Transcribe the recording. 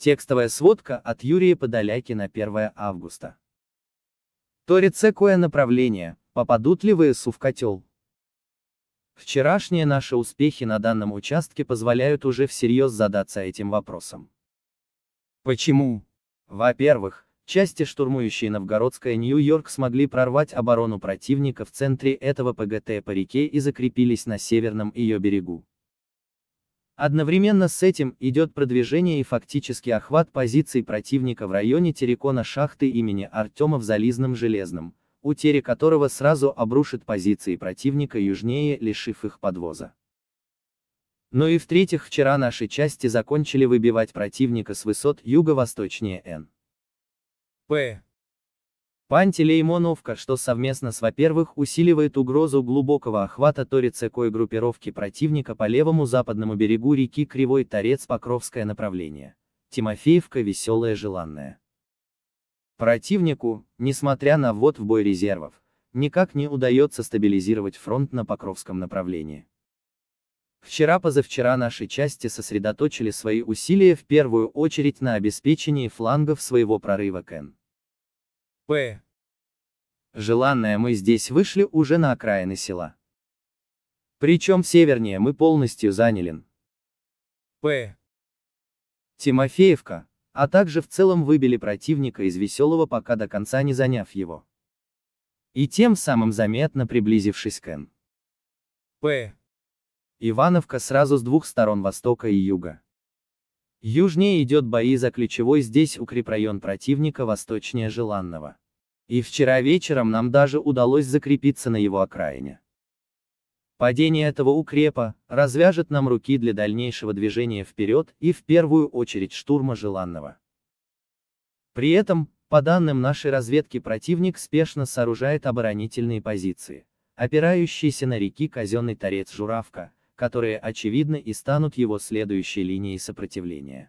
Текстовая сводка от Юрия Подоляки на 1 августа. Торицекое направление, попадут ли ВСУ в котел? Вчерашние наши успехи на данном участке позволяют уже всерьез задаться этим вопросом. Почему? Во-первых, части, штурмующие Новгородское Нью-Йорк смогли прорвать оборону противника в центре этого ПГТ по реке и закрепились на северном ее берегу. Одновременно с этим идет продвижение и фактический охват позиций противника в районе Терекона шахты имени Артема в Зализном Железном, утеря которого сразу обрушит позиции противника южнее, лишив их подвоза. Ну и в-третьих, вчера наши части закончили выбивать противника с высот юго-восточнее Н. П. Пантелеймоновка, что совместно с, во-первых, усиливает угрозу глубокого охвата Торицекой группировки противника по левому западному берегу реки Кривой Торец Покровское направление. Тимофеевка веселая желанная. Противнику, несмотря на ввод в бой резервов, никак не удается стабилизировать фронт на Покровском направлении. Вчера-позавчера наши части сосредоточили свои усилия в первую очередь на обеспечении флангов своего прорыва КН. П. Желанное мы здесь вышли уже на окраины села. Причем севернее мы полностью заняли. П. Тимофеевка, а также в целом выбили противника из веселого пока до конца не заняв его. И тем самым заметно приблизившись к Н. П. Ивановка сразу с двух сторон востока и юга. Южнее идет бои за ключевой здесь укрепрайон противника восточнее желанного. И вчера вечером нам даже удалось закрепиться на его окраине. Падение этого укрепа развяжет нам руки для дальнейшего движения вперед и в первую очередь штурма желанного. При этом, по данным нашей разведки противник спешно сооружает оборонительные позиции, опирающиеся на реки казенный торец Журавка, которые очевидно и станут его следующей линией сопротивления.